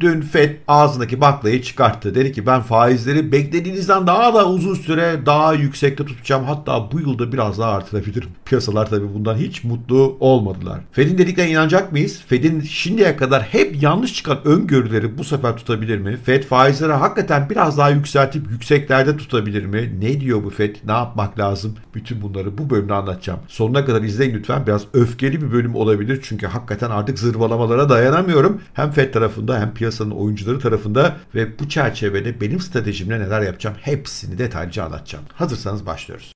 Dün FED ağzındaki baklayı çıkarttı. Dedi ki ben faizleri beklediğinizden daha da uzun süre daha yüksekte tutacağım. Hatta bu yılda biraz daha artırabilirim. Piyasalar tabii bundan hiç mutlu olmadılar. FED'in dediklerine inanacak mıyız? FED'in şimdiye kadar hep yanlış çıkan öngörüleri bu sefer tutabilir mi? FED faizleri hakikaten biraz daha yükseltip yükseklerde tutabilir mi? Ne diyor bu FED? Ne yapmak lazım? Bütün bunları bu bölümde anlatacağım. Sonuna kadar izleyin lütfen. Biraz öfkeli bir bölüm olabilir. Çünkü hakikaten artık zırvalamalara dayanamıyorum. Hem FED tarafında hem piyasa piyasanın oyuncuları tarafında ve bu çerçevede benim stratejimle neler yapacağım hepsini detaylıca anlatacağım. Hazırsanız başlıyoruz.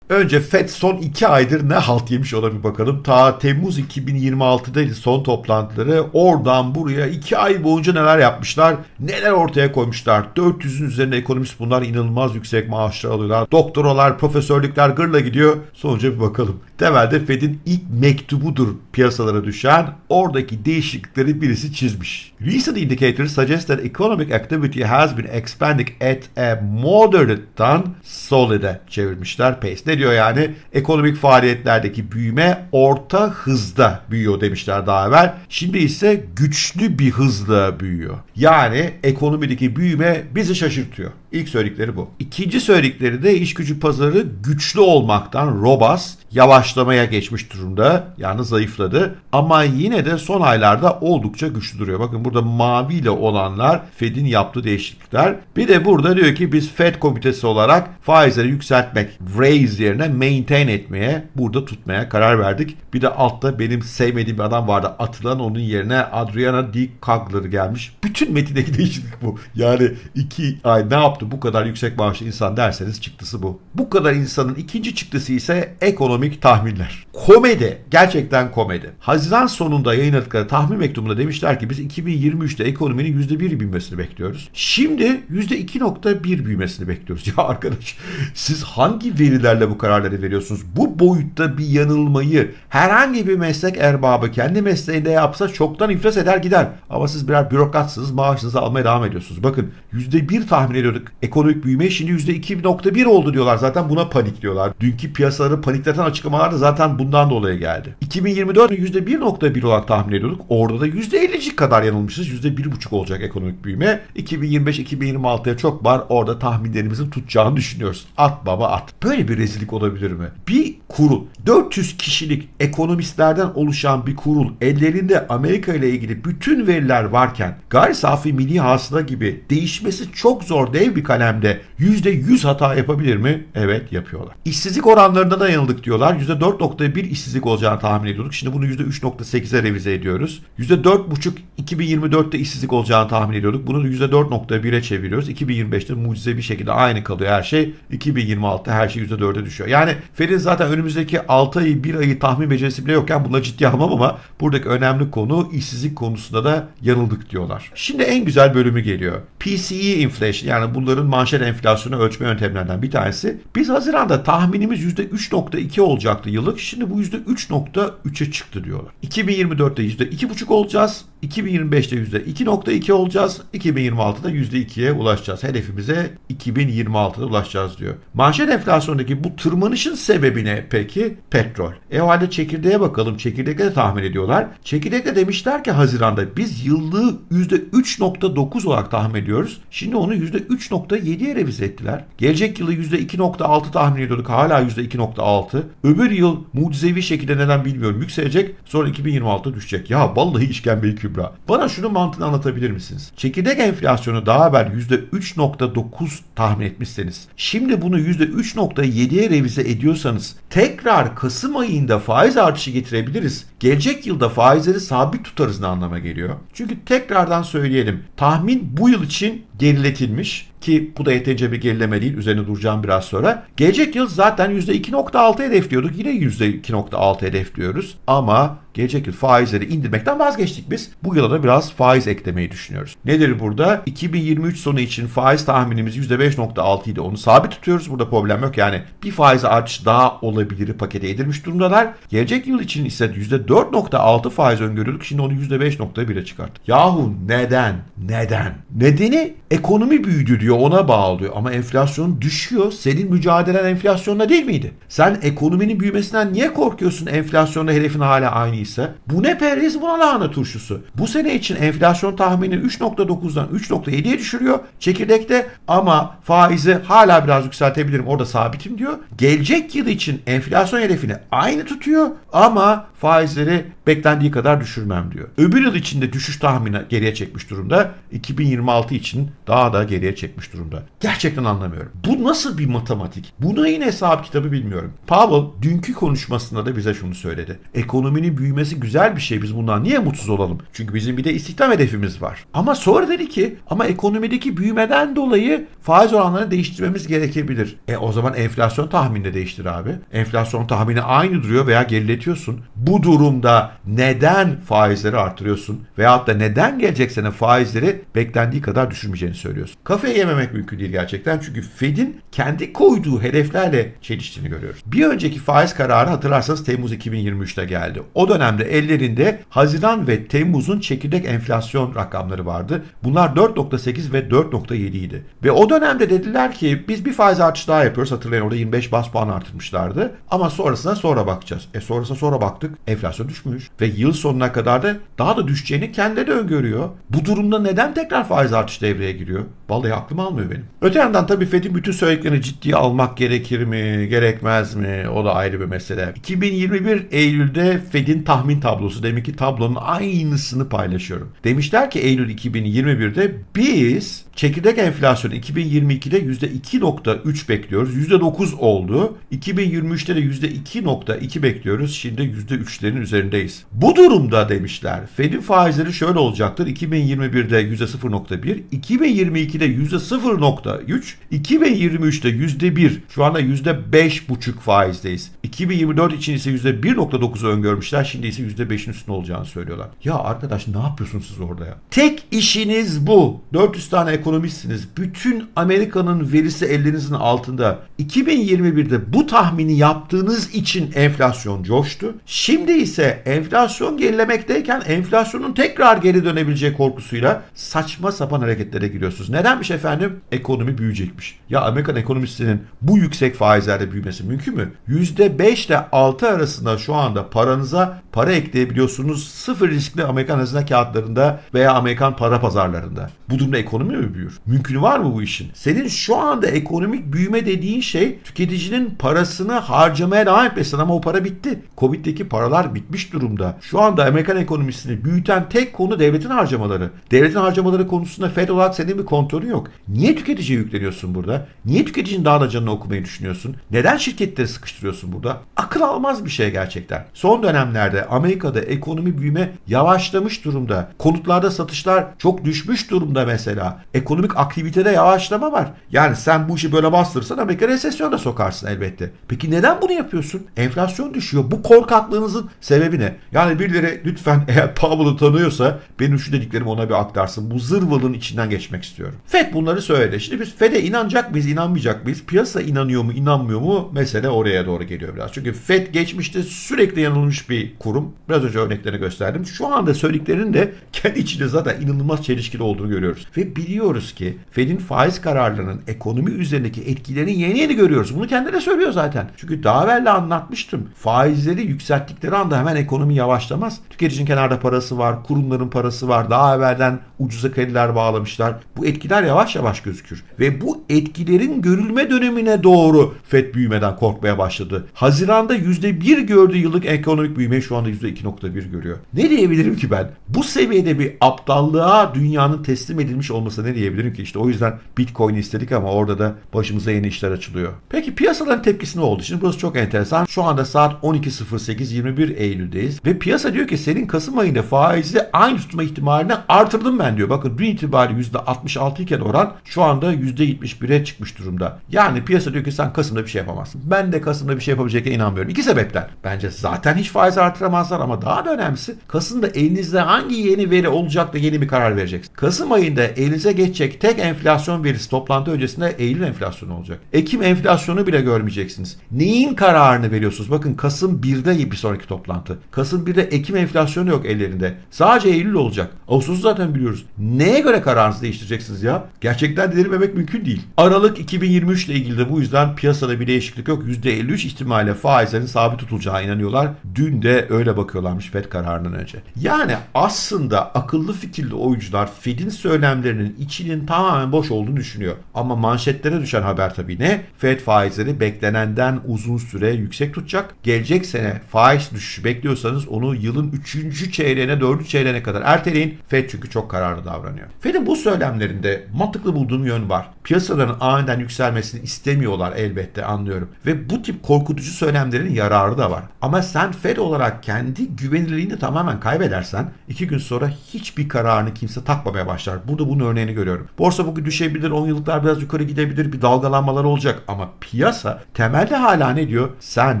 Önce FED son 2 aydır ne halt yemiş ona bir bakalım. Ta Temmuz 2026'daydı son toplantıları. Oradan buraya 2 ay boyunca neler yapmışlar, neler ortaya koymuşlar. 400'ün üzerinde ekonomist bunlar inanılmaz yüksek maaşlar alıyorlar. Doktoralar, profesörlükler gırla gidiyor. Sonuca bir bakalım. Temelde FED'in ilk mektubudur piyasalara düşen. Oradaki değişiklikleri birisi çizmiş. Recent indicators suggest that economic activity has been expanding at a moderate moderate'dan solid'e çevirmişler. pace Pace'de ne yani? Ekonomik faaliyetlerdeki büyüme orta hızda büyüyor demişler daha evvel. Şimdi ise güçlü bir hızla büyüyor. Yani ekonomideki büyüme bizi şaşırtıyor. İlk söyledikleri bu. İkinci söyledikleri de iş gücü pazarı güçlü olmaktan robust, yavaşlamaya geçmiş durumda. Yani zayıfladı. Ama yine de son aylarda oldukça güçlü duruyor. Bakın burada maviyle olanlar Fed'in yaptığı değişiklikler. Bir de burada diyor ki biz Fed komitesi olarak faizleri yükseltmek, raise diye seviyelerine maintain etmeye, burada tutmaya karar verdik. Bir de altta benim sevmediğim bir adam vardı. Atılan onun yerine Adriana Di Kagler gelmiş. Bütün metindeki değişiklik bu. Yani iki ay ne yaptı bu kadar yüksek maaşlı insan derseniz çıktısı bu. Bu kadar insanın ikinci çıktısı ise ekonomik tahminler. Komedi. Gerçekten komedi. Haziran sonunda yayınladıkları tahmin mektubunda demişler ki biz 2023'te ekonominin %1 büyümesini bekliyoruz. Şimdi %2.1 büyümesini bekliyoruz. Ya arkadaş siz hangi verilerle bu kararları veriyorsunuz. Bu boyutta bir yanılmayı herhangi bir meslek erbabı kendi mesleğinde yapsa çoktan iflas eder gider. Ama siz birer bürokratsınız maaşınızı almaya devam ediyorsunuz. Bakın %1 tahmin ediyorduk ekonomik büyüme şimdi %2.1 oldu diyorlar. Zaten buna panik diyorlar. Dünkü piyasaları panikleten açıklamalar da zaten bundan dolayı geldi. 2024 %1.1 olarak tahmin ediyorduk. Orada da %50'cik kadar yanılmışız. %1.5 olacak ekonomik büyüme. 2025-2026'ya çok var. Orada tahminlerimizin tutacağını düşünüyoruz. At baba at. Böyle bir rezillik eksiklik olabilir mi? Bir kurul, 400 kişilik ekonomistlerden oluşan bir kurul ellerinde Amerika ile ilgili bütün veriler varken gayri safi milli hasıla gibi değişmesi çok zor dev bir kalemde %100 hata yapabilir mi? Evet yapıyorlar. İşsizlik oranlarında da yanıldık diyorlar. %4.1 işsizlik olacağını tahmin ediyorduk. Şimdi bunu %3.8'e revize ediyoruz. %4.5 2024'te işsizlik olacağını tahmin ediyorduk. Bunu %4.1'e çeviriyoruz. 2025'te mucize bir şekilde aynı kalıyor her şey. 2026'da her şey %4'e düşüyor düşüyor. Yani Fed'in zaten önümüzdeki 6 ayı 1 ayı tahmin becerisi bile yokken bunları ciddiye almam ama buradaki önemli konu işsizlik konusunda da yanıldık diyorlar. Şimdi en güzel bölümü geliyor. PCE inflation yani bunların manşet enflasyonu ölçme yöntemlerinden bir tanesi. Biz Haziran'da tahminimiz %3.2 olacaktı yıllık. Şimdi bu %3.3'e çıktı diyorlar. 2024'te %2.5 olacağız. 2025'te %2.2 olacağız. 2026'da %2'ye ulaşacağız. Hedefimize 2026'da ulaşacağız diyor. Manşet enflasyondaki bu tırmanışın sebebi ne peki? Petrol. E o halde çekirdeğe bakalım. Çekirdek'e de tahmin ediyorlar. Çekirdek'e demişler ki Haziran'da biz yıllığı %3.9 olarak tahmin ediyoruz. Şimdi onu %3.7'ye revize ettiler. Gelecek yılı %2.6 tahmin ediyorduk. Hala %2.6. Öbür yıl mucizevi şekilde neden bilmiyorum yükselecek. Sonra 2026 düşecek. Ya vallahi işkembeyi kübra. Bana şunu mantığını anlatabilir misiniz? Çekirdek enflasyonu daha evvel %3.9 tahmin etmişseniz şimdi bunu %3.7'ye revize ediyorsanız tekrar Kasım ayında faiz artışı getirebiliriz. Gelecek yılda faizleri sabit tutarız ne anlama geliyor. Çünkü tekrardan söyleyelim tahmin bu yıl için geriletilmiş ki bu da yeterince bir gerileme değil. Üzerine duracağım biraz sonra. Gelecek yıl zaten %2.6 hedefliyorduk. Yine %2.6 hedefliyoruz. Ama gelecek yıl faizleri indirmekten vazgeçtik biz. Bu yıla da biraz faiz eklemeyi düşünüyoruz. Nedir burada? 2023 sonu için faiz tahminimiz %5.6 idi. Onu sabit tutuyoruz. Burada problem yok. Yani bir faiz artış daha olabilir pakete edilmiş durumdalar. Gelecek yıl için ise %4.6 faiz öngörüyorduk. Şimdi onu %5.1'e çıkarttık. Yahu neden? Neden? Nedeni ekonomi büyüdü diyor ona bağlıyor ama enflasyon düşüyor. Senin mücadelen enflasyonla değil miydi? Sen ekonominin büyümesinden niye korkuyorsun enflasyonla herifin hala aynı ise. Bu ne periz buna lahana turşusu. Bu sene için enflasyon tahmini 3.9'dan 3.7'ye düşürüyor çekirdekte ama faizi hala biraz yükseltebilirim orada sabitim diyor. Gelecek yıl için enflasyon hedefini aynı tutuyor ama faizleri beklendiği kadar düşürmem diyor. Öbür yıl içinde düşüş tahmini geriye çekmiş durumda. 2026 için daha da geriye çekmiş etmiş durumda. Gerçekten anlamıyorum. Bu nasıl bir matematik? Buna yine hesap kitabı bilmiyorum. Powell dünkü konuşmasında da bize şunu söyledi. Ekonominin büyümesi güzel bir şey. Biz bundan niye mutsuz olalım? Çünkü bizim bir de istihdam hedefimiz var. Ama sonra dedi ki ama ekonomideki büyümeden dolayı faiz oranlarını değiştirmemiz gerekebilir. E o zaman enflasyon tahmini de değiştir abi. Enflasyon tahmini aynı duruyor veya geriletiyorsun. Bu durumda neden faizleri artırıyorsun? Veyahut da neden gelecek sene faizleri beklendiği kadar düşürmeyeceğini söylüyorsun. Kafeye dememek mümkün değil gerçekten. Çünkü Fed'in kendi koyduğu hedeflerle çeliştiğini görüyoruz. Bir önceki faiz kararı hatırlarsanız Temmuz 2023'te geldi. O dönemde ellerinde Haziran ve Temmuz'un çekirdek enflasyon rakamları vardı. Bunlar 4.8 ve 4.7 idi. Ve o dönemde dediler ki biz bir faiz artışı daha yapıyoruz. Hatırlayın orada 25 bas puan artırmışlardı. Ama sonrasına sonra bakacağız. E sonrasına sonra baktık. Enflasyon düşmüş. Ve yıl sonuna kadar da daha da düşeceğini kendi de öngörüyor. Bu durumda neden tekrar faiz artışı devreye giriyor? Vallahi aklım aklım almıyor benim. Öte yandan tabii FED'in bütün söylediklerini ciddiye almak gerekir mi, gerekmez mi? O da ayrı bir mesele. 2021 Eylül'de FED'in tahmin tablosu. Demek ki tablonun aynısını paylaşıyorum. Demişler ki Eylül 2021'de biz Çekirdek enflasyonu 2022'de %2.3 bekliyoruz. %9 oldu. 2023'te de %2.2 bekliyoruz. Şimdi %3'lerin üzerindeyiz. Bu durumda demişler Fed'in faizleri şöyle olacaktır. 2021'de %0.1, 2022'de %0.3, 2023'te %1. Şu anda %5.5 faizdeyiz. 2024 için ise %1.9'u öngörmüşler. Şimdi ise %5'in üstünde olacağını söylüyorlar. Ya arkadaş ne yapıyorsunuz siz orada ya? Tek işiniz bu. 400 tane ekonomi ekonomistsiniz. Bütün Amerika'nın verisi ellerinizin altında. 2021'de bu tahmini yaptığınız için enflasyon coştu. Şimdi ise enflasyon gerilemekteyken enflasyonun tekrar geri dönebileceği korkusuyla saçma sapan hareketlere giriyorsunuz. Nedenmiş efendim? Ekonomi büyüyecekmiş. Ya Amerikan ekonomistinin bu yüksek faizlerde büyümesi mümkün mü? %5 ile 6 arasında şu anda paranıza para ekleyebiliyorsunuz. Sıfır riskli Amerikan hazine kağıtlarında veya Amerikan para pazarlarında. Bu durumda ekonomi mi büyür. Mümkün var mı bu işin? Senin şu anda ekonomik büyüme dediğin şey tüketicinin parasını harcamaya devam etmesin ama o para bitti. Covid'deki paralar bitmiş durumda. Şu anda Amerikan ekonomisini büyüten tek konu devletin harcamaları. Devletin harcamaları konusunda Fed olarak senin bir kontrolü yok. Niye tüketiciye yükleniyorsun burada? Niye tüketicinin daha da canını okumayı düşünüyorsun? Neden şirketleri sıkıştırıyorsun burada? Akıl almaz bir şey gerçekten. Son dönemlerde Amerika'da ekonomi büyüme yavaşlamış durumda. Konutlarda satışlar çok düşmüş durumda mesela. Ekonomi ekonomik aktivitede yavaşlama var. Yani sen bu işi böyle bastırırsan Amerika resesyona sokarsın elbette. Peki neden bunu yapıyorsun? Enflasyon düşüyor. Bu korkaklığınızın sebebi ne? Yani birileri lütfen eğer Powell'ı tanıyorsa benim şu dediklerimi ona bir aktarsın. Bu zırvalın içinden geçmek istiyorum. Fed bunları söyledi. Şimdi biz Fed'e inanacak mıyız, inanmayacak mıyız? Piyasa inanıyor mu, inanmıyor mu? Mesele oraya doğru geliyor biraz. Çünkü Fed geçmişte sürekli yanılmış bir kurum. Biraz önce örneklerini gösterdim. Şu anda söylediklerinin de kendi içinde zaten inanılmaz çelişkili olduğunu görüyoruz. Ve biliyor görüyoruz ki Fed'in faiz kararlarının ekonomi üzerindeki etkilerini yeni yeni görüyoruz. Bunu de söylüyor zaten. Çünkü daha evvel anlatmıştım. Faizleri yükselttikleri anda hemen ekonomi yavaşlamaz. Tüketicinin kenarda parası var, kurumların parası var. Daha evvelden ucuza krediler bağlamışlar. Bu etkiler yavaş yavaş gözükür. Ve bu etkilerin görülme dönemine doğru FED büyümeden korkmaya başladı. Haziranda %1 gördü yıllık ekonomik büyüme şu anda %2.1 görüyor. Ne diyebilirim ki ben? Bu seviyede bir aptallığa dünyanın teslim edilmiş olması ne diyebilirim ki? İşte o yüzden Bitcoin istedik ama orada da başımıza yeni işler açılıyor. Peki piyasaların tepkisi ne oldu? Şimdi burası çok enteresan. Şu anda saat 12.08 21 Eylül'deyiz ve piyasa diyor ki senin Kasım ayında faizi aynı tutma ihtimalini artırdım ben rağmen diyor bakın dün itibari %66 iken oran şu anda %71'e çıkmış durumda. Yani piyasa diyor ki sen Kasım'da bir şey yapamazsın. Ben de Kasım'da bir şey yapabileceğine inanmıyorum. İki sebepten. Bence zaten hiç faiz artıramazlar ama daha da önemlisi Kasım'da elinizde hangi yeni veri olacak da yeni bir karar vereceksiniz. Kasım ayında elinize geçecek tek enflasyon verisi toplantı öncesinde Eylül enflasyonu olacak. Ekim enflasyonu bile görmeyeceksiniz. Neyin kararını veriyorsunuz? Bakın Kasım 1'de bir sonraki toplantı. Kasım 1'de Ekim enflasyonu yok ellerinde. Sadece Eylül olacak. Ağustos'u zaten biliyoruz konuşuyoruz. Neye göre kararınızı değiştireceksiniz ya? Gerçekten delirmemek mümkün değil. Aralık 2023 ile ilgili de bu yüzden piyasada bir değişiklik yok. %53 ihtimalle faizlerin sabit tutulacağı inanıyorlar. Dün de öyle bakıyorlarmış FED kararından önce. Yani aslında akıllı fikirli oyuncular FED'in söylemlerinin içinin tamamen boş olduğunu düşünüyor. Ama manşetlere düşen haber tabii ne? FED faizleri beklenenden uzun süre yüksek tutacak. Gelecek sene faiz düşüşü bekliyorsanız onu yılın 3. çeyreğine 4. çeyreğine kadar erteleyin. FED çünkü çok karar kararlı davranıyor. Fed'in bu söylemlerinde mantıklı bulduğum yön var. Piyasaların aniden yükselmesini istemiyorlar elbette anlıyorum. Ve bu tip korkutucu söylemlerin yararı da var. Ama sen Fed olarak kendi güvenilirliğini tamamen kaybedersen iki gün sonra hiçbir kararını kimse takmamaya başlar. Burada bunun örneğini görüyorum. Borsa bugün düşebilir, 10 yıllıklar biraz yukarı gidebilir, bir dalgalanmalar olacak ama piyasa temelde hala ne diyor? Sen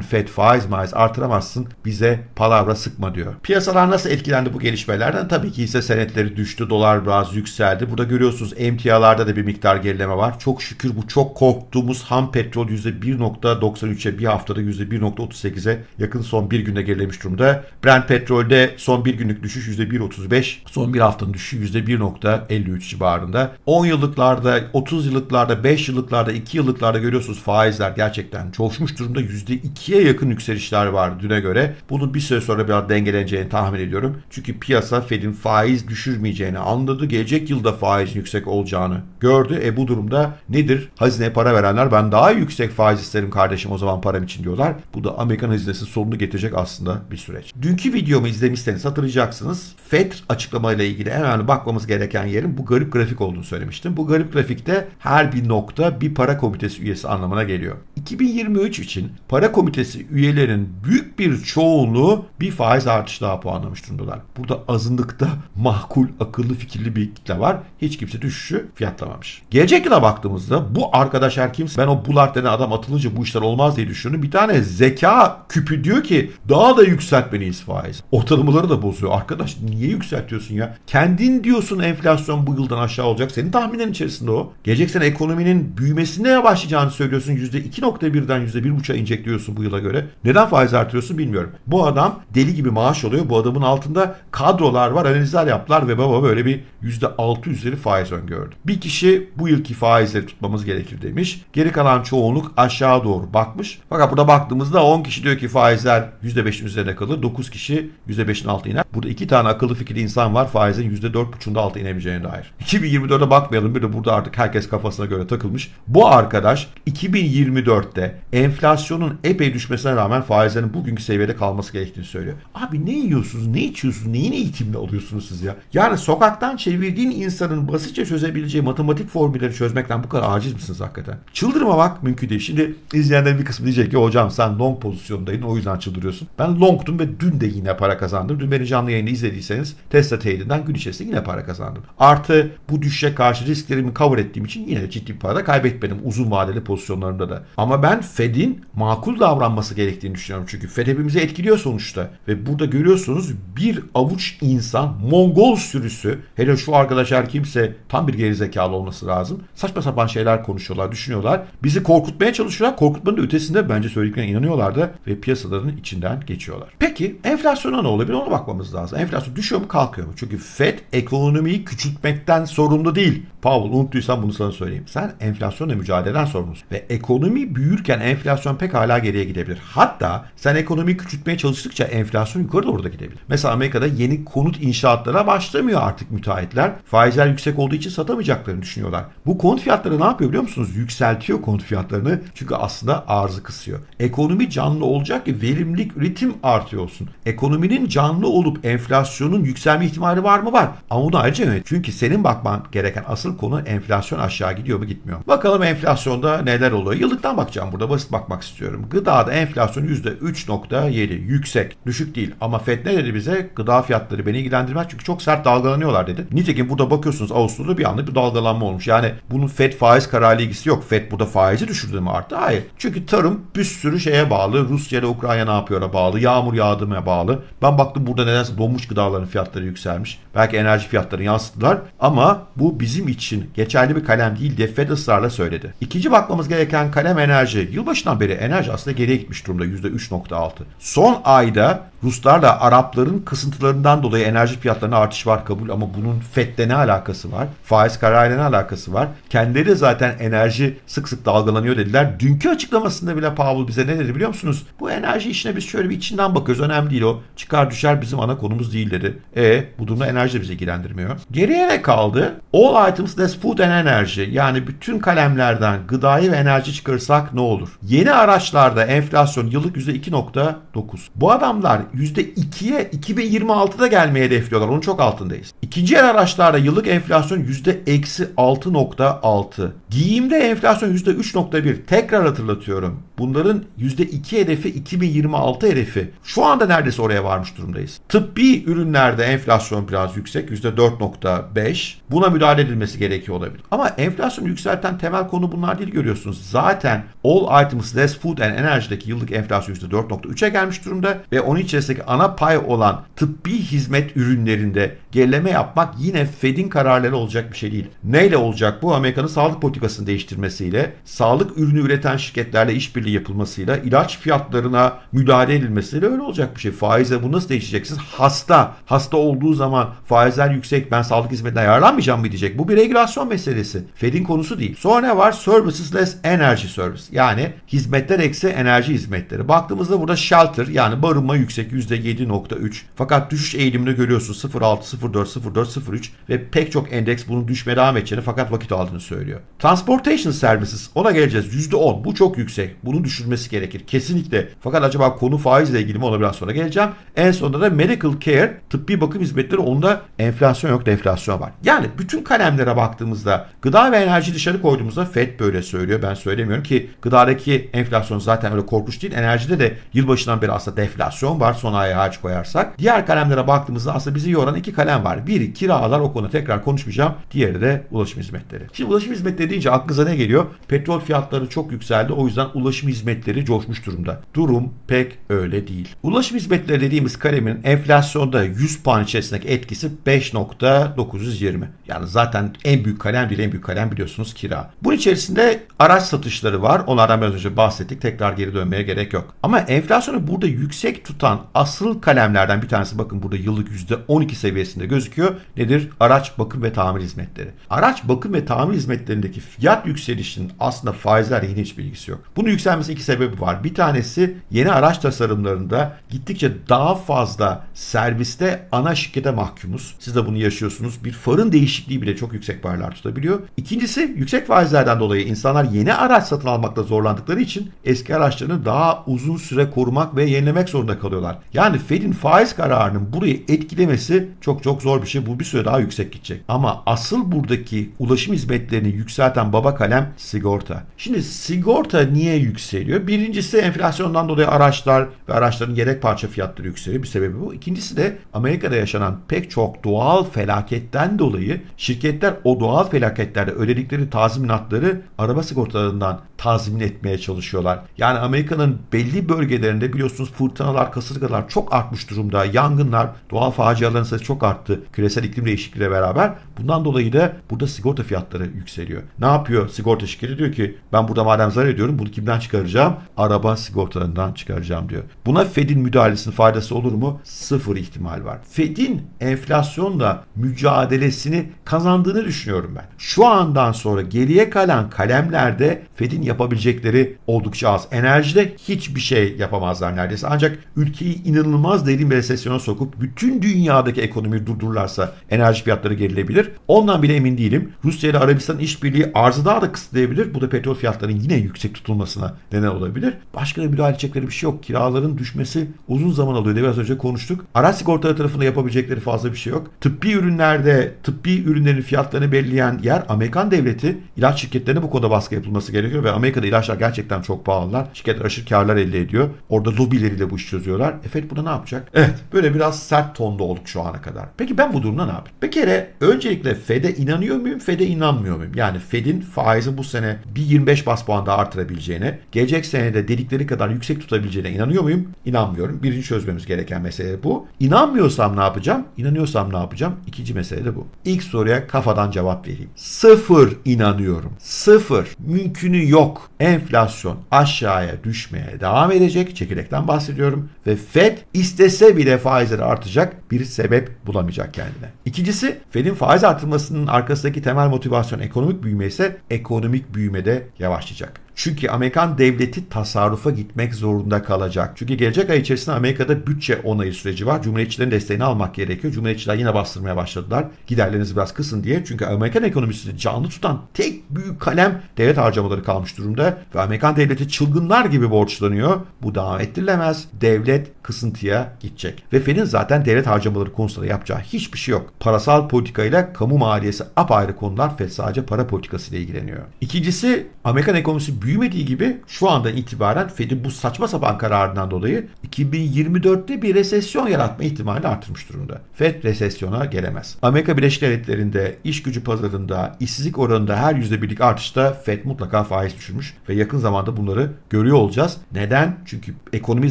Fed faiz maiz artıramazsın, bize palavra sıkma diyor. Piyasalar nasıl etkilendi bu gelişmelerden? Tabii ki ise senetleri düştü, dolar dolar biraz yükseldi. Burada görüyorsunuz emtialarda da bir miktar gerileme var. Çok şükür bu çok korktuğumuz ham petrol %1.93'e bir haftada %1.38'e yakın son bir günde gerilemiş durumda. Brent petrolde son bir günlük düşüş %1.35. Son bir haftanın düşüşü %1.53 civarında. 10 yıllıklarda, 30 yıllıklarda, 5 yıllıklarda, 2 yıllıklarda görüyorsunuz faizler gerçekten coşmuş durumda. %2'ye yakın yükselişler var düne göre. Bunu bir süre sonra biraz dengeleneceğini tahmin ediyorum. Çünkü piyasa Fed'in faiz düşürmeyeceğini anladı gelecek yılda faiz yüksek olacağını gördü. E bu durumda nedir? Hazineye para verenler ben daha yüksek faiz isterim kardeşim o zaman param için diyorlar. Bu da Amerikan hazinesinin sonunu getirecek aslında bir süreç. Dünkü videomu izlemişseniz hatırlayacaksınız. FED açıklamayla ilgili en önemli bakmamız gereken yerin bu garip grafik olduğunu söylemiştim. Bu garip grafikte her bir nokta bir para komitesi üyesi anlamına geliyor. 2023 için para komitesi üyelerinin büyük bir çoğunluğu bir faiz artış daha puanlamış durumdalar. Burada azınlıkta mahkul akıllı fikirli bir kitle var. Hiç kimse düşüşü fiyatlamamış. Gelecek yıla baktığımızda bu arkadaş her kimse ben o Bular denen adam atılınca bu işler olmaz diye düşünüyorum. Bir tane zeka küpü diyor ki daha da yükseltmeliyiz faiz. Ortalamaları da bozuyor. Arkadaş niye yükseltiyorsun ya? Kendin diyorsun enflasyon bu yıldan aşağı olacak. Senin tahminin içerisinde o. Gelecek sene ekonominin büyümesine başlayacağını söylüyorsun. %2.1'den %1.5'a inecek diyorsun bu yıla göre. Neden faiz artırıyorsun bilmiyorum. Bu adam deli gibi maaş oluyor. Bu adamın altında kadrolar var. Analizler yaptılar ve baba böyle böyle bir %6 üzeri faiz öngördü. Bir kişi bu yılki faizleri tutmamız gerekir demiş. Geri kalan çoğunluk aşağı doğru bakmış. Fakat burada baktığımızda 10 kişi diyor ki faizler %5'in üzerinde kalır. 9 kişi %5'in altı iner. Burada iki tane akıllı fikirli insan var faizin %4,5'unda altı inemeyeceğine dair. 2024'e bakmayalım bir de burada artık herkes kafasına göre takılmış. Bu arkadaş 2024'te enflasyonun epey düşmesine rağmen faizlerin bugünkü seviyede kalması gerektiğini söylüyor. Abi ne yiyorsunuz, ne içiyorsunuz, neyin eğitimli oluyorsunuz siz ya? Yani sokak Uzaktan çevirdiğin insanın basitçe çözebileceği matematik formülleri çözmekten bu kadar aciz misiniz hakikaten? Çıldırmamak mümkün değil. Şimdi izleyenlerin bir kısmı diyecek ki hocam sen long pozisyondaydın o yüzden çıldırıyorsun. Ben longtum ve dün de yine para kazandım. Dün beni canlı yayını izlediyseniz Tesla trade'inden gün içerisinde yine para kazandım. Artı bu düşüşe karşı risklerimi cover ettiğim için yine ciddi para da kaybetmedim uzun vadeli pozisyonlarımda da. Ama ben Fed'in makul davranması gerektiğini düşünüyorum. Çünkü Fed hepimizi etkiliyor sonuçta. Ve burada görüyorsunuz bir avuç insan, Mongol sürüsü hele şu arkadaşlar kimse tam bir gerizekalı olması lazım. Saçma sapan şeyler konuşuyorlar, düşünüyorlar. Bizi korkutmaya çalışıyorlar. Korkutmanın da ötesinde bence söylediklerine inanıyorlar da ve piyasaların içinden geçiyorlar. Peki enflasyona ne olabilir ona bakmamız lazım. Enflasyon düşüyor mu kalkıyor mu? Çünkü Fed ekonomiyi küçültmekten sorumlu değil. Powell unuttuysan bunu sana söyleyeyim. Sen enflasyonla mücadeleden sorumlusun. Ve ekonomi büyürken enflasyon pek hala geriye gidebilir. Hatta sen ekonomiyi küçültmeye çalıştıkça enflasyon yukarı doğru da gidebilir. Mesela Amerika'da yeni konut inşaatlara başlamıyor artık müteahhitler faizler yüksek olduğu için satamayacaklarını düşünüyorlar. Bu konut fiyatları ne yapıyor biliyor musunuz? Yükseltiyor konut fiyatlarını çünkü aslında arzı kısıyor. Ekonomi canlı olacak ki verimlilik ritim artıyor olsun. Ekonominin canlı olup enflasyonun yükselme ihtimali var mı? Var. Ama onu ayrıca yönet. Çünkü senin bakman gereken asıl konu enflasyon aşağı gidiyor mu gitmiyor mu? Bakalım enflasyonda neler oluyor? Yıllıktan bakacağım burada basit bakmak istiyorum. Gıdada enflasyon %3.7 yüksek. Düşük değil ama FED ne dedi bize? Gıda fiyatları beni ilgilendirmez çünkü çok sert dalgalanıyorlar var dedi. Nitekim burada bakıyorsunuz Ağustos'ta bir anda bir dalgalanma olmuş. Yani bunun FED faiz kararı ilgisi yok. FED burada faizi düşürdü mü arttı? Hayır. Çünkü tarım bir sürü şeye bağlı. Rusya ile Ukrayna ne yapıyor'a bağlı. Yağmur yağdığına bağlı. Ben baktım burada nedense donmuş gıdaların fiyatları yükselmiş. Belki enerji fiyatlarını yansıttılar. Ama bu bizim için geçerli bir kalem değil de FED ısrarla söyledi. İkinci bakmamız gereken kalem enerji. Yılbaşından beri enerji aslında geriye gitmiş durumda %3.6. Son ayda Ruslarla Arapların kısıntılarından dolayı enerji fiyatlarına artış var kabul ama bunun FED'le ne alakası var? Faiz kararıyla ne alakası var? Kendileri de zaten enerji sık sık dalgalanıyor dediler. Dünkü açıklamasında bile Powell bize ne dedi biliyor musunuz? Bu enerji işine biz şöyle bir içinden bakıyoruz. Önemli değil o. Çıkar düşer bizim ana konumuz değil dedi. E bu durumda enerji de bizi ilgilendirmiyor. Geriye ne kaldı? All items less food and energy. Yani bütün kalemlerden gıdayı ve enerji çıkarırsak ne olur? Yeni araçlarda enflasyon yıllık %2.9. Bu adamlar %2'ye 2026'da gelmeye hedefliyorlar. Onun çok altındayız. İkinci el araçlarda yıllık enflasyon %6.6. Giyimde enflasyon %3.1. Tekrar hatırlatıyorum. Bunların %2 hedefi 2026 hedefi. Şu anda neredeyse oraya varmış durumdayız. Tıbbi ürünlerde enflasyon biraz yüksek %4.5. Buna müdahale edilmesi gerekiyor olabilir. Ama enflasyonu yükselten temel konu bunlar değil görüyorsunuz. Zaten all items less food and enerjideki yıllık enflasyon %4.3'e gelmiş durumda ve onun içerisindeki ana pay olan tıbbi hizmet ürünlerinde gerileme yapmak yine Fed'in kararları olacak bir şey değil. Neyle olacak bu? Amerika'nın sağlık politikasını değiştirmesiyle, sağlık ürünü üreten şirketlerle işbirliği işbirliği yapılmasıyla ilaç fiyatlarına müdahale edilmesiyle öyle olacak bir şey. Faize bu nasıl değişeceksiniz hasta, hasta olduğu zaman faizler yüksek ben sağlık hizmetine yararlanmayacağım mı diyecek. Bu bir regülasyon meselesi. Fed'in konusu değil. Sonra ne var? Services less energy service. Yani hizmetler eksi enerji hizmetleri. Baktığımızda burada shelter yani barınma yüksek %7.3. Fakat düşüş eğilimini görüyorsunuz 0.6, 0.4, 0.4, 0.3 ve pek çok endeks bunun düşme devam edeceğini fakat vakit aldığını söylüyor. Transportation services ona geleceğiz %10. Bu çok yüksek. Bunu bunu düşürmesi gerekir. Kesinlikle. Fakat acaba konu faizle ilgili mi ona biraz sonra geleceğim. En sonunda da medical care, tıbbi bakım hizmetleri onda enflasyon yok deflasyon var. Yani bütün kalemlere baktığımızda gıda ve enerji dışarı koyduğumuzda FED böyle söylüyor. Ben söylemiyorum ki gıdadaki enflasyon zaten öyle korkunç değil. Enerjide de yılbaşından beri aslında deflasyon var sanayi ağaç koyarsak. Diğer kalemlere baktığımızda aslında bizi yoran iki kalem var. Biri kiralar o konuda tekrar konuşmayacağım. Diğeri de ulaşım hizmetleri. Şimdi ulaşım hizmetleri deyince aklınıza ne geliyor? Petrol fiyatları çok yükseldi. O yüzden ulaşım ulaşım hizmetleri coşmuş durumda. Durum pek öyle değil. Ulaşım hizmetleri dediğimiz kalemin enflasyonda 100 puan içerisindeki etkisi 5.920. Yani zaten en büyük kalem değil en büyük kalem biliyorsunuz kira. Bunun içerisinde araç satışları var. Onlardan biraz önce bahsettik. Tekrar geri dönmeye gerek yok. Ama enflasyonu burada yüksek tutan asıl kalemlerden bir tanesi bakın burada yıllık %12 seviyesinde gözüküyor. Nedir? Araç bakım ve tamir hizmetleri. Araç bakım ve tamir hizmetlerindeki fiyat yükselişinin aslında faizler yine hiçbir ilgisi yok. Bunu yüksel yükselmesi iki sebebi var. Bir tanesi yeni araç tasarımlarında gittikçe daha fazla serviste ana şirkete mahkumuz. Siz de bunu yaşıyorsunuz. Bir farın değişikliği bile çok yüksek paylar tutabiliyor. İkincisi yüksek faizlerden dolayı insanlar yeni araç satın almakta zorlandıkları için eski araçlarını daha uzun süre korumak ve yenilemek zorunda kalıyorlar. Yani Fed'in faiz kararının burayı etkilemesi çok çok zor bir şey. Bu bir süre daha yüksek gidecek. Ama asıl buradaki ulaşım hizmetlerini yükselten baba kalem sigorta. Şimdi sigorta niye yüksek? yükseliyor. Birincisi enflasyondan dolayı araçlar ve araçların yedek parça fiyatları yükseliyor. Bir sebebi bu. İkincisi de Amerika'da yaşanan pek çok doğal felaketten dolayı şirketler o doğal felaketlerde ödedikleri tazminatları araba sigortalarından tazmin etmeye çalışıyorlar. Yani Amerika'nın belli bölgelerinde biliyorsunuz fırtınalar, kasırgalar çok artmış durumda. Yangınlar, doğal faciaların sayısı çok arttı. Küresel iklim değişikliğiyle beraber. Bundan dolayı da burada sigorta fiyatları yükseliyor. Ne yapıyor sigorta şirketi? Diyor ki ben burada madem zarar ediyorum bunu kimden çıkaracağım? Araba sigortalarından çıkaracağım diyor. Buna Fed'in müdahalesinin faydası olur mu? Sıfır ihtimal var. Fed'in enflasyonla mücadelesini kazandığını düşünüyorum ben. Şu andan sonra geriye kalan kalemlerde Fed'in yapabilecekleri oldukça az. Enerjide hiçbir şey yapamazlar neredeyse. Ancak ülkeyi inanılmaz derin bir resesyona sokup bütün dünyadaki ekonomiyi durdururlarsa enerji fiyatları gerilebilir. Ondan bile emin değilim. Rusya ile Arabistan işbirliği arzı daha da kısıtlayabilir. Bu da petrol fiyatlarının yine yüksek tutulmasına neden olabilir. Başka da müdahale edecekleri bir şey yok. Kiraların düşmesi uzun zaman alıyor. Biraz önce konuştuk. Araç sigortaları tarafında yapabilecekleri fazla bir şey yok. Tıbbi ürünlerde tıbbi ürünlerin fiyatlarını belirleyen yer Amerikan devleti ilaç şirketlerine bu konuda baskı yapılması gerekiyor ve Amerika'da ilaçlar gerçekten çok pahalılar. Şirketler aşırı karlar elde ediyor. Orada lobileriyle bu işi çözüyorlar. Efet buna ne yapacak? Evet böyle biraz sert tonda olduk şu ana kadar. Peki ben bu durumda ne yapayım? Bir kere öncelikle FED'e inanıyor muyum? FED'e inanmıyor muyum? Yani FED'in faizi bu sene bir 25 bas puan daha artırabileceğine, gelecek senede dedikleri kadar yüksek tutabileceğine inanıyor muyum? İnanmıyorum. Birinci çözmemiz gereken mesele bu. İnanmıyorsam ne yapacağım? İnanıyorsam ne yapacağım? İkinci mesele de bu. İlk soruya kafadan cevap vereyim. Sıfır inanıyorum. Sıfır. Mümkünü yok. Enflasyon aşağıya düşmeye devam edecek. Çekirdekten bahsediyorum. Ve FED istese bile faizleri artacak bir sebep bulamayacak kendine. İkincisi FED'in faiz artırmasının arkasındaki temel motivasyon ekonomik büyüme ise ekonomik büyümede yavaşlayacak. Çünkü Amerikan devleti tasarrufa gitmek zorunda kalacak. Çünkü gelecek ay içerisinde Amerika'da bütçe onayı süreci var. Cumhuriyetçilerin desteğini almak gerekiyor. Cumhuriyetçiler yine bastırmaya başladılar. Giderlerinizi biraz kısın diye. Çünkü Amerikan ekonomisini canlı tutan tek büyük kalem devlet harcamaları kalmış durumda. Ve Amerikan devleti çılgınlar gibi borçlanıyor. Bu devam ettirilemez. Devlet kısıntıya gidecek. Ve Fed'in zaten devlet harcamaları konusunda yapacağı hiçbir şey yok. Parasal politikayla kamu maliyesi apayrı konular. Fed sadece para politikasıyla ilgileniyor. İkincisi Amerikan ekonomisi büyük büyümediği gibi şu andan itibaren Fed'in bu saçma sapan kararından dolayı 2024'te bir resesyon yaratma ihtimali artmış durumda. Fed resesyona gelemez. Amerika Birleşik Devletleri'nde iş gücü pazarında işsizlik oranında her yüzde birlik artışta Fed mutlaka faiz düşürmüş ve yakın zamanda bunları görüyor olacağız. Neden? Çünkü ekonomi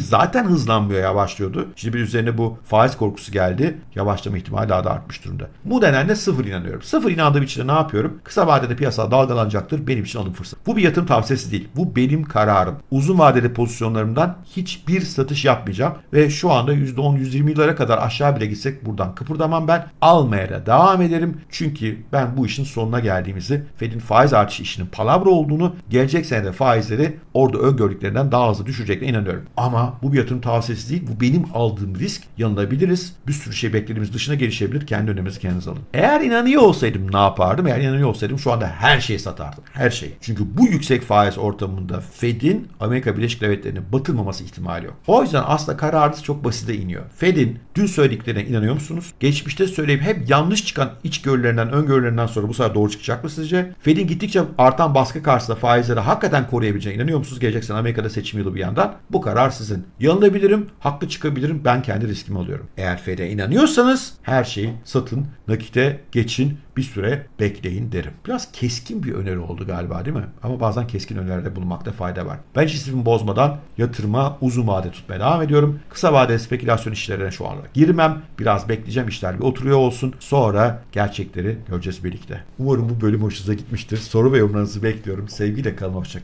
zaten hızlanmıyor yavaşlıyordu. Şimdi bir üzerine bu faiz korkusu geldi. Yavaşlama ihtimali daha da artmış durumda. Bu nedenle sıfır inanıyorum. Sıfır inandığım için de ne yapıyorum? Kısa vadede piyasa dalgalanacaktır. Benim için alım fırsatı. Bu bir yatırım tavsiyesi meselesi değil. Bu benim kararım. Uzun vadeli pozisyonlarımdan hiçbir satış yapmayacağım ve şu anda %10-120'lere kadar aşağı bile gitsek buradan kıpırdamam ben. Almaya da devam ederim. Çünkü ben bu işin sonuna geldiğimizi, Fed'in faiz artışı işinin palavra olduğunu, gelecek senede faizleri orada öngördüklerinden daha hızlı düşeceklerine inanıyorum. Ama bu bir yatırım tavsiyesi değil. Bu benim aldığım risk. Yanılabiliriz. Bir sürü şey beklediğimiz dışına gelişebilir. Kendi önleminizi kendiniz alın. Eğer inanıyor olsaydım ne yapardım? Eğer inanıyor olsaydım şu anda her şeyi satardım. Her şeyi. Çünkü bu yüksek faiz faiz ortamında Fed'in Amerika Birleşik Devletleri'ni batılmaması ihtimali yok. O yüzden aslında kararınız çok basite iniyor. Fed'in dün söylediklerine inanıyor musunuz? Geçmişte söyleyip hep yanlış çıkan içgörülerinden, öngörülerinden sonra bu sefer doğru çıkacak mı sizce? Fed'in gittikçe artan baskı karşısında faizleri hakikaten koruyabileceğine inanıyor musunuz? Gelecek sene Amerika'da seçim yılı bir yandan. Bu karar sizin. Yanılabilirim, haklı çıkabilirim. Ben kendi riskimi alıyorum. Eğer Fed'e inanıyorsanız her şeyi satın, nakite geçin bir süre bekleyin derim. Biraz keskin bir öneri oldu galiba değil mi? Ama bazen keskin önerilerde bulunmakta fayda var. Ben hissimi bozmadan yatırıma uzun vade tutmaya devam ediyorum. Kısa vade spekülasyon işlerine şu anda girmem. Biraz bekleyeceğim işler bir oturuyor olsun. Sonra gerçekleri göreceğiz birlikte. Umarım bu bölüm hoşunuza gitmiştir. Soru ve yorumlarınızı bekliyorum. Sevgiyle kalın, hoşçakalın.